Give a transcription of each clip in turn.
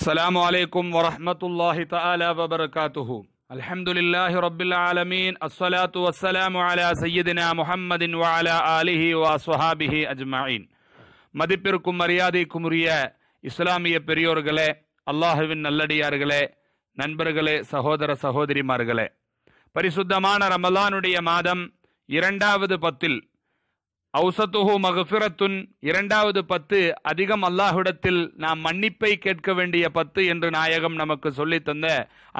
السلام عليكم ورحمة الله تعالى وبركاته الحمد لله رب العالمين الصلاة والسلام على سيدنا محمد وعلى آله وصحابه أجمعين மதிப்பிற்கும் மரியாதைக்கும் உரிய இஸ்லாமிய பெரியோர்களே அல்லாஹுவின் நல்லடியார்களே நண்பர்களே சகோதர சகோதரிமார்களே பரிசுத்தமான ரமலானுடைய மாதம் இரண்டாவது பத்தில் அவுசத்துஹு மகஃபிரத்துன் இரண்டாவது பத்து அதிகம் அல்லாஹுடத்தில் நாம் மன்னிப்பை கேட்க வேண்டிய பத்து என்று நாயகம் நமக்கு சொல்லி தந்த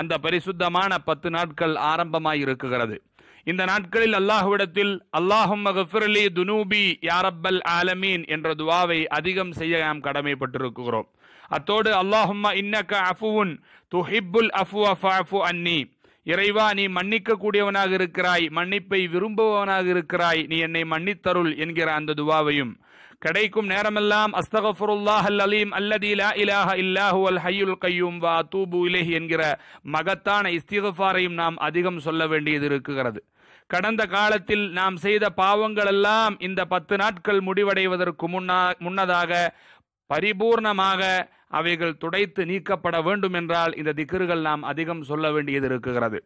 அந்த பரிசுத்தமான பத்து நாட்கள் ஆரம்பமாய் இருக்குகிறது இந்த நாட்களில் அல்லாஹுவிடத்தில் அல்லாஹும் மகஃபிரலி துனூபி யாரப்பல் ஆலமீன் என்ற துவாவை அதிகம் செய்ய நாம் கடமைப்பட்டிருக்கிறோம் அத்தோடு அல்லாஹும்மா இன்னக்க அஃபுவுன் துஹிப்புல் அஃபு அஃபு அன்னி இறைவா நீ மன்னிக்க கூடியவனாக இருக்கிறாய் மன்னிப்பை விரும்புபவனாக இருக்கிறாய் நீ என்னை மன்னித்தருள் என்கிற அந்த துவாவையும் கிடைக்கும் நேரமெல்லாம் அஸ்தகஃபுருல்லாஹ் அல் அலீம் அல்லதி இலாஹ இல்லாஹு அல் ஹையுல் கையும் வா தூபு இலேஹ் என்கிற மகத்தான இஸ்திகஃபாரையும் நாம் அதிகம் சொல்ல வேண்டியது இருக்கிறது கடந்த காலத்தில் நாம் செய்த பாவங்கள் எல்லாம் இந்த பத்து நாட்கள் முடிவடைவதற்கு முன்னா முன்னதாக பரிபூர்ணமாக அவைகள் துடைத்து நீக்கப்பட வேண்டும் என்றால் இந்த திக்கர்கள் நாம் அதிகம் சொல்ல வேண்டியது இருக்கிறது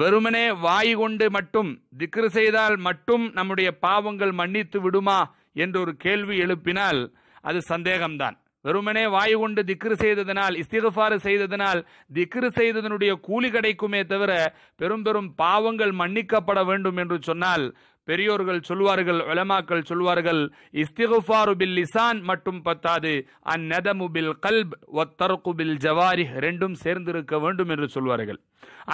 வெறுமனே வாய் கொண்டு மட்டும் திக்ரு செய்தால் மட்டும் நம்முடைய பாவங்கள் மன்னித்து விடுமா என்று ஒரு கேள்வி எழுப்பினால் அது சந்தேகம்தான் வெறுமனே வாய் கொண்டு திக்ரு செய்ததனால் இஸ்திகாறு செய்ததனால் திக்ரு செய்ததனுடைய கூலி கிடைக்குமே தவிர பெரும் பெரும் பாவங்கள் மன்னிக்கப்பட வேண்டும் என்று சொன்னால் பெரியோர்கள் சொல்வார்கள் உலமாக்கள் சொல்வார்கள் இஸ்திகுஃபாரு பில் லிசான் மட்டும் பத்தாது அந்நதமு பில் கல்ப் ஒத்தர்கு பில் ஜவாரி ரெண்டும் சேர்ந்திருக்க வேண்டும் என்று சொல்வார்கள்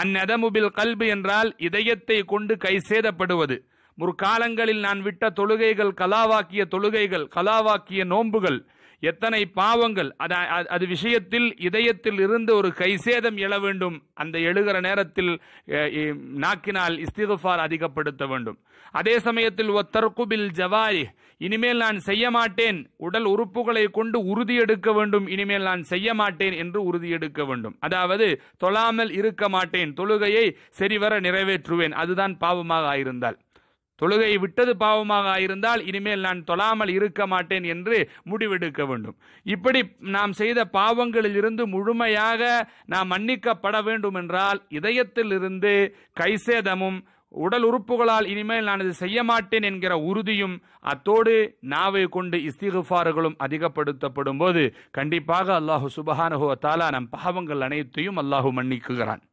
அந்நதமு பில் கல்பு என்றால் இதயத்தை கொண்டு கை சேதப்படுவது முற்காலங்களில் நான் விட்ட தொழுகைகள் கலாவாக்கிய தொழுகைகள் கலாவாக்கிய நோன்புகள் எத்தனை பாவங்கள் அது அது விஷயத்தில் இதயத்தில் இருந்து ஒரு கை சேதம் எழ வேண்டும் அந்த எழுகிற நேரத்தில் நாக்கினால் இஸ்திகுஃபார் அதிகப்படுத்த வேண்டும் அதே சமயத்தில் ஒத்தர்குபில் ஜவாய் இனிமேல் நான் செய்ய மாட்டேன் உடல் உறுப்புகளை கொண்டு உறுதி எடுக்க வேண்டும் இனிமேல் நான் செய்ய மாட்டேன் என்று உறுதி எடுக்க வேண்டும் அதாவது தொழாமல் இருக்க மாட்டேன் தொழுகையை சரிவர நிறைவேற்றுவேன் அதுதான் பாவமாக ஆயிருந்தால் தொழுகை விட்டது பாவமாக இருந்தால் இனிமேல் நான் தொழாமல் இருக்க மாட்டேன் என்று முடிவெடுக்க வேண்டும் இப்படி நாம் செய்த பாவங்களில் இருந்து முழுமையாக நாம் மன்னிக்கப்பட வேண்டும் என்றால் இருந்து கைசேதமும் உடல் உறுப்புகளால் இனிமேல் நான் இது செய்ய மாட்டேன் என்கிற உறுதியும் அத்தோடு நாவை கொண்டு இஸ்திகுஃபாறுகளும் அதிகப்படுத்தப்படும் போது கண்டிப்பாக அல்லாஹு சுபஹானுகுவத்தாலா நம் பாவங்கள் அனைத்தையும் அல்லாஹு மன்னிக்குகிறான்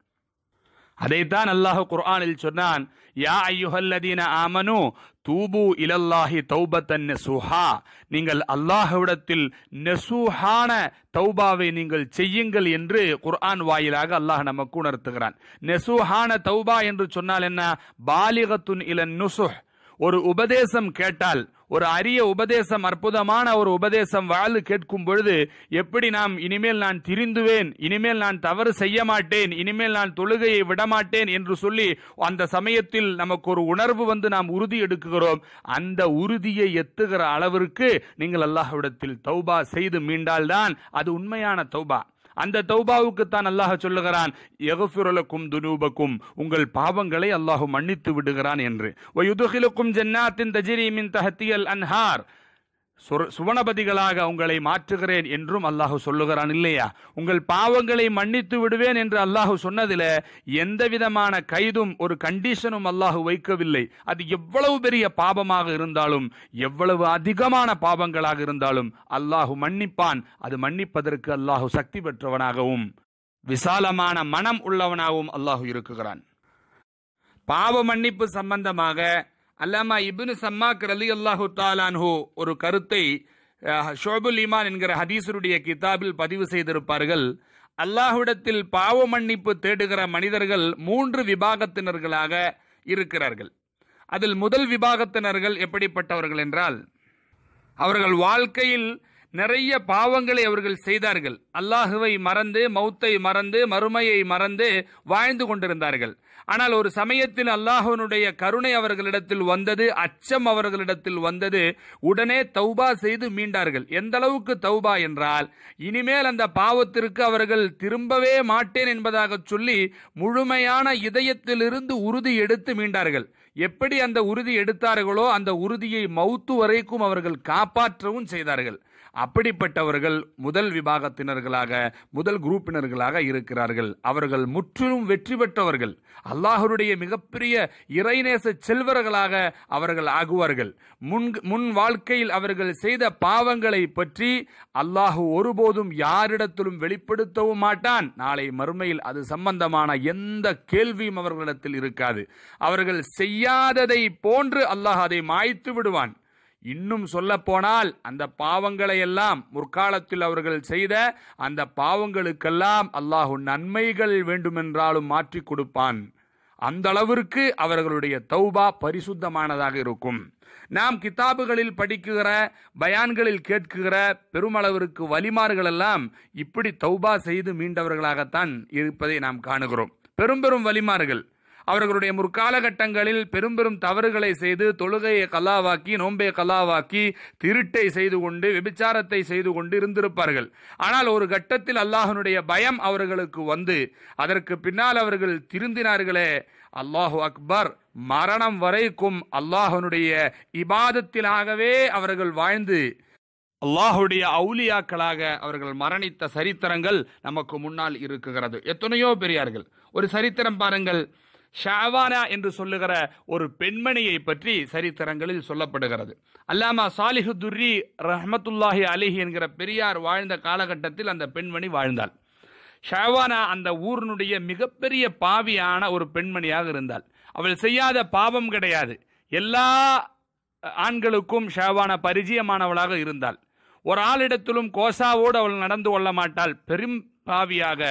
அதைத்தான் அல்லாஹ் குர்ஆனில் சொன்னான் யா ஐயுஹல்லதீன ஆமனு தூபு இலல்லாஹி தௌபத்தன் நெசுஹா நீங்கள் அல்லாஹுவிடத்தில் நெசுஹான தௌபாவை நீங்கள் செய்யுங்கள் என்று குர்ஆன் வாயிலாக அல்லாஹ் நமக்கு உணர்த்துகிறான் நெசுஹான தௌபா என்று சொன்னால் என்ன பாலிகத்துன் இலன் நுசுஹ் ஒரு உபதேசம் கேட்டால் ஒரு அரிய உபதேசம் அற்புதமான ஒரு உபதேசம் வாழ் கேட்கும் பொழுது எப்படி நாம் இனிமேல் நான் திரிந்துவேன் இனிமேல் நான் தவறு செய்ய மாட்டேன் இனிமேல் நான் தொழுகையை விடமாட்டேன் என்று சொல்லி அந்த சமயத்தில் நமக்கு ஒரு உணர்வு வந்து நாம் உறுதி எடுக்குகிறோம் அந்த உறுதியை எத்துகிற அளவிற்கு நீங்கள் அல்லாஹ்விடத்தில் தௌபா செய்து மீண்டால்தான் அது உண்மையான தௌபா அந்த தௌபாவுக்கு தான் அல்லாஹ் சொல்லுகிறான் எகஃபிரலக்கும் துனூபக்கும் உங்கள் பாவங்களை அல்லாஹ் மன்னித்து விடுகிறான் என்று ஒயுதுகிலுக்கும் ஜன்னாத்தின் தஜிரி மின் தஹத்தியல் அன்ஹார் சுவனபதிகளாக உங்களை மாற்றுகிறேன் என்றும் அல்லாஹு சொல்லுகிறான் இல்லையா உங்கள் பாவங்களை மன்னித்து விடுவேன் என்று அல்லாஹு சொன்னதில் எந்த விதமான கைதும் ஒரு கண்டிஷனும் அல்லாஹு வைக்கவில்லை அது எவ்வளவு பெரிய பாவமாக இருந்தாலும் எவ்வளவு அதிகமான பாவங்களாக இருந்தாலும் அல்லாஹு மன்னிப்பான் அது மன்னிப்பதற்கு அல்லாஹு சக்தி பெற்றவனாகவும் விசாலமான மனம் உள்ளவனாகவும் அல்லாஹு இருக்குகிறான் பாவ மன்னிப்பு சம்பந்தமாக அல்லாமா இபின் சம்மா அலி அல்லாஹு தாலான்ஹோ ஒரு கருத்தை ஷோபுல் ஈமான் என்கிற ஹதீசருடைய கிதாபில் பதிவு செய்திருப்பார்கள் அல்லாஹுடத்தில் பாவ மன்னிப்பு தேடுகிற மனிதர்கள் மூன்று விபாகத்தினர்களாக இருக்கிறார்கள் அதில் முதல் விபாகத்தினர்கள் எப்படிப்பட்டவர்கள் என்றால் அவர்கள் வாழ்க்கையில் நிறைய பாவங்களை அவர்கள் செய்தார்கள் அல்லாஹுவை மறந்து மௌத்தை மறந்து மறுமையை மறந்து வாழ்ந்து கொண்டிருந்தார்கள் ஆனால் ஒரு சமயத்தில் அல்லாஹனுடைய கருணை அவர்களிடத்தில் வந்தது அச்சம் அவர்களிடத்தில் வந்தது உடனே தௌபா செய்து மீண்டார்கள் எந்த அளவுக்கு தௌபா என்றால் இனிமேல் அந்த பாவத்திற்கு அவர்கள் திரும்பவே மாட்டேன் என்பதாக சொல்லி முழுமையான இதயத்திலிருந்து உறுதி எடுத்து மீண்டார்கள் எப்படி அந்த உறுதி எடுத்தார்களோ அந்த உறுதியை மௌத்து வரைக்கும் அவர்கள் காப்பாற்றவும் செய்தார்கள் அப்படிப்பட்டவர்கள் முதல் விபாகத்தினர்களாக முதல் குரூப்பினர்களாக இருக்கிறார்கள் அவர்கள் முற்றிலும் வெற்றி பெற்றவர்கள் அல்லாஹருடைய மிகப்பெரிய இறைநேச செல்வர்களாக அவர்கள் ஆகுவார்கள் முன் முன் வாழ்க்கையில் அவர்கள் செய்த பாவங்களை பற்றி அல்லாஹு ஒருபோதும் யாரிடத்திலும் வெளிப்படுத்தவும் மாட்டான் நாளை மறுமையில் அது சம்பந்தமான எந்த கேள்வியும் அவர்களிடத்தில் இருக்காது அவர்கள் செய்யாததை போன்று அல்லாஹ் அதை மாய்த்து விடுவான் இன்னும் சொல்லப்போனால் அந்த பாவங்களை எல்லாம் முற்காலத்தில் அவர்கள் செய்த அந்த பாவங்களுக்கெல்லாம் அல்லாஹு நன்மைகள் வேண்டுமென்றாலும் மாற்றி கொடுப்பான் அந்த அளவிற்கு அவர்களுடைய தௌபா பரிசுத்தமானதாக இருக்கும் நாம் கிதாபுகளில் படிக்குகிற பயான்களில் கேட்குகிற பெருமளவிற்கு வலிமார்கள் எல்லாம் இப்படி தௌபா செய்து மீண்டவர்களாகத்தான் இருப்பதை நாம் காணுகிறோம் பெரும் பெரும் வலிமார்கள் அவர்களுடைய முற்காலகட்டங்களில் பெரும் பெரும் தவறுகளை செய்து தொழுகையை கல்லாவாக்கி நோம்பையை கல்லாவாக்கி திருட்டை செய்து கொண்டு விபிச்சாரத்தை செய்து கொண்டு இருந்திருப்பார்கள் ஆனால் ஒரு கட்டத்தில் அல்லாஹனுடைய பயம் அவர்களுக்கு வந்து அதற்கு பின்னால் அவர்கள் திருந்தினார்களே அல்லாஹு அக்பர் மரணம் வரைக்கும் அல்லாஹனுடைய இபாதத்திலாகவே அவர்கள் வாழ்ந்து அல்லாஹுடைய அவுலியாக்களாக அவர்கள் மரணித்த சரித்திரங்கள் நமக்கு முன்னால் இருக்குகிறது எத்தனையோ பெரியார்கள் ஒரு சரித்திரம் பாருங்கள் ஷாவானா என்று சொல்லுகிற ஒரு பெண்மணியை பற்றி சரித்திரங்களில் சொல்லப்படுகிறது அல்லாமா சாலிஹுதுர்ரி ரஹமத்துல்லாஹி அலிஹி என்கிற பெரியார் வாழ்ந்த காலகட்டத்தில் அந்த பெண்மணி வாழ்ந்தாள் ஷாவானா அந்த ஊரினுடைய மிகப்பெரிய பாவியான ஒரு பெண்மணியாக இருந்தாள் அவள் செய்யாத பாவம் கிடையாது எல்லா ஆண்களுக்கும் ஷாவானா பரிச்சயமானவளாக இருந்தாள் ஒரு ஆளிடத்திலும் கோசாவோடு அவள் நடந்து கொள்ள மாட்டாள் பெரும் பாவியாக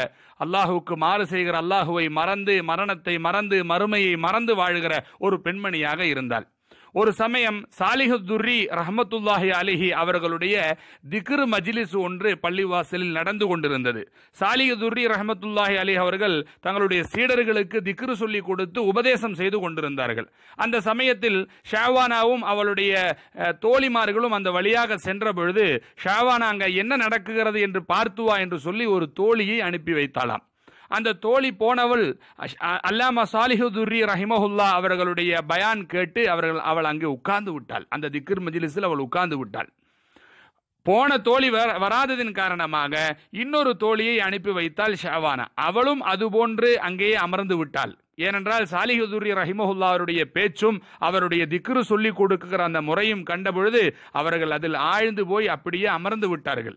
அல்லாஹுக்கு மாறு செய்கிற அல்லாஹுவை மறந்து மரணத்தை மறந்து மறுமையை மறந்து வாழ்கிற ஒரு பெண்மணியாக இருந்தாள் ஒரு சமயம் சாலிஹுத்துர்ரி ரஹமத்துல்லாஹி அலிஹி அவர்களுடைய திக்ரு மஜிலிஸ் ஒன்று பள்ளிவாசலில் நடந்து கொண்டிருந்தது சாலிஹுத்துர்ரி ரஹமத்துல்லாஹி அலி அவர்கள் தங்களுடைய சீடர்களுக்கு திகிரு சொல்லிக் கொடுத்து உபதேசம் செய்து கொண்டிருந்தார்கள் அந்த சமயத்தில் ஷாவானாவும் அவளுடைய தோழிமார்களும் அந்த வழியாக சென்ற பொழுது ஷாவானா அங்க என்ன நடக்குகிறது என்று பார்த்துவா என்று சொல்லி ஒரு தோழியை அனுப்பி வைத்தாளாம் அந்த தோழி போனவள் அல்லாமா சாலிஹுதுரி ரஹிமஹுல்லா அவர்களுடைய பயான் கேட்டு அவர்கள் அவள் அங்கே உட்கார்ந்து விட்டாள் அந்த திக்ர் மஜிலிஸில் அவள் உட்கார்ந்து விட்டாள் போன தோழி வர வராததின் காரணமாக இன்னொரு தோழியை அனுப்பி வைத்தாள் ஷாவானா அவளும் அதுபோன்று அங்கேயே அமர்ந்து விட்டாள் ஏனென்றால் சாலிஹுதுரி ரஹிமஹுல்லா அவருடைய பேச்சும் அவருடைய திக்ரு சொல்லிக் கொடுக்கிற அந்த முறையும் கண்டபொழுது அவர்கள் அதில் ஆழ்ந்து போய் அப்படியே அமர்ந்து விட்டார்கள்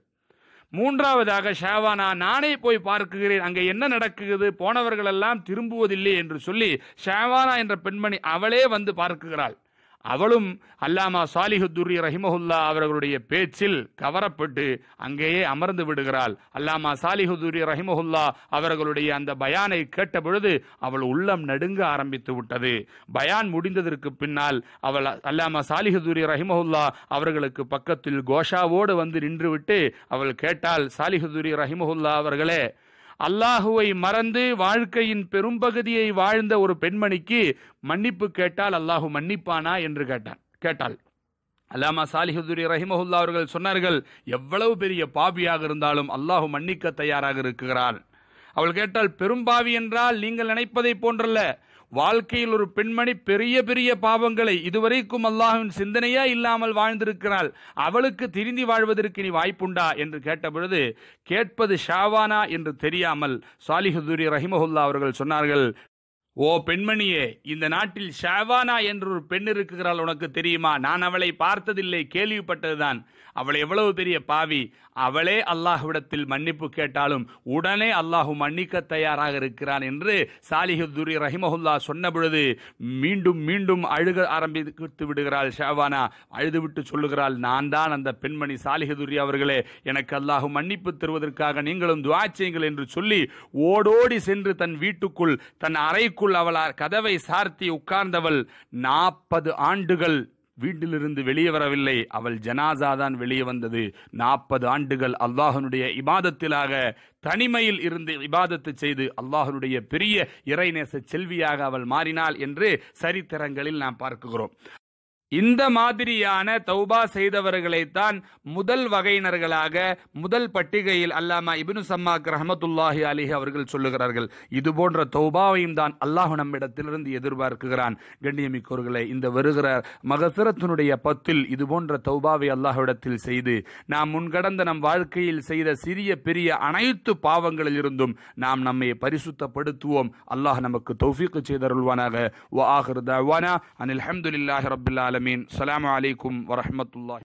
மூன்றாவதாக ஷாவானா நானே போய் பார்க்குகிறேன் அங்கே என்ன நடக்குது போனவர்களெல்லாம் திரும்புவதில்லை என்று சொல்லி ஷாவானா என்ற பெண்மணி அவளே வந்து பார்க்குகிறாள் அவளும் அல்லாமா சாலிஹுத்துரி ரஹிமஹுல்லா அவர்களுடைய பேச்சில் கவரப்பட்டு அங்கேயே அமர்ந்து விடுகிறாள் அல்லாமா சாலிஹுத்துரி ரஹிமஹுல்லா அவர்களுடைய அந்த பயானை பொழுது அவள் உள்ளம் நடுங்க ஆரம்பித்து விட்டது பயான் முடிந்ததற்கு பின்னால் அவள் அல்லாமா சாலிஹுதுரி ரஹிமஹுல்லா அவர்களுக்கு பக்கத்தில் கோஷாவோடு வந்து நின்றுவிட்டு அவள் கேட்டால் சாலிஹுதுரி ரஹிமஹுல்லா அவர்களே அல்லாஹுவை மறந்து வாழ்க்கையின் பெரும்பகுதியை வாழ்ந்த ஒரு பெண்மணிக்கு மன்னிப்பு கேட்டால் அல்லாஹு மன்னிப்பானா என்று கேட்டான் கேட்டாள் அல்லாமா சாலிஹுதுரி ரஹிமஹுல்லா அவர்கள் சொன்னார்கள் எவ்வளவு பெரிய பாவியாக இருந்தாலும் அல்லாஹு மன்னிக்க தயாராக இருக்கிறான் அவள் கேட்டால் பெரும்பாவி என்றால் நீங்கள் நினைப்பதை போன்றல்ல வாழ்க்கையில் ஒரு பெண்மணி பெரிய பெரிய பாவங்களை இதுவரைக்கும் அல்லாஹின் சிந்தனையா இல்லாமல் வாழ்ந்திருக்கிறாள் அவளுக்கு திரிந்தி வாழ்வதற்கு நீ வாய்ப்புண்டா என்று கேட்டபொழுது கேட்பது ஷாவானா என்று தெரியாமல் சாலிஹுதூரி ரஹிமஹுல்லா அவர்கள் சொன்னார்கள் ஓ பெண்மணியே இந்த நாட்டில் ஷாவானா என்று ஒரு பெண் இருக்கிறாள் உனக்கு தெரியுமா நான் அவளை பார்த்ததில்லை கேள்விப்பட்டதுதான் அவள் எவ்வளவு பெரிய பாவி அவளே அல்லாஹ்விடத்தில் மன்னிப்பு கேட்டாலும் உடனே அல்லாஹு மன்னிக்க தயாராக இருக்கிறான் என்று சாலிஹுதுரி ரஹிமஹுல்லா சொன்ன பொழுது மீண்டும் மீண்டும் அழுக ஆரம்பித்து விடுகிறாள் ஷாவானா அழுதுவிட்டு சொல்லுகிறாள் நான் தான் அந்த பெண்மணி சாலிஹுதுரி அவர்களே எனக்கு அல்லாஹு மன்னிப்பு தருவதற்காக நீங்களும் துவாச்சியுங்கள் என்று சொல்லி ஓடோடி சென்று தன் வீட்டுக்குள் தன் அறைக்குள் வீட்டுக்குள் அவளார் கதவை சார்த்தி உட்கார்ந்தவள் நாற்பது ஆண்டுகள் வீட்டிலிருந்து வெளியே வரவில்லை அவள் ஜனாசா தான் வெளியே வந்தது நாற்பது ஆண்டுகள் அல்லாஹனுடைய இபாதத்திலாக தனிமையில் இருந்து இபாதத்தை செய்து அல்லாஹனுடைய பெரிய இறைநேச செல்வியாக அவள் மாறினாள் என்று சரித்திரங்களில் நாம் பார்க்கிறோம் இந்த மாதிரியான தௌபா செய்தவர்களைத்தான் முதல் வகையினர்களாக முதல் பட்டிகையில் அல்லாமா இபினு சம்மா கிரமதுல்லாஹி அலி அவர்கள் சொல்லுகிறார்கள் இது போன்ற தௌபாவையும் தான் அல்லாஹ் நம்மிடத்திலிருந்து எதிர்பார்க்குகிறான் கண்ணியமிக்கோர்களை இந்த வருகிற மகசரத்தினுடைய பத்தில் இது போன்ற தௌபாவை அல்லாஹ்விடத்தில் செய்து நாம் முன்கடந்த நம் வாழ்க்கையில் செய்த சிறிய பெரிய அனைத்து பாவங்களில் இருந்தும் நாம் நம்மை பரிசுத்தப்படுத்துவோம் அல்லாஹ் நமக்கு தௌஃபீக்கு செய்தருள்வானாக அனில் அஹமதுல்லாஹி ரபுல்லா العالمين نعم. السلام عليكم ورحمة الله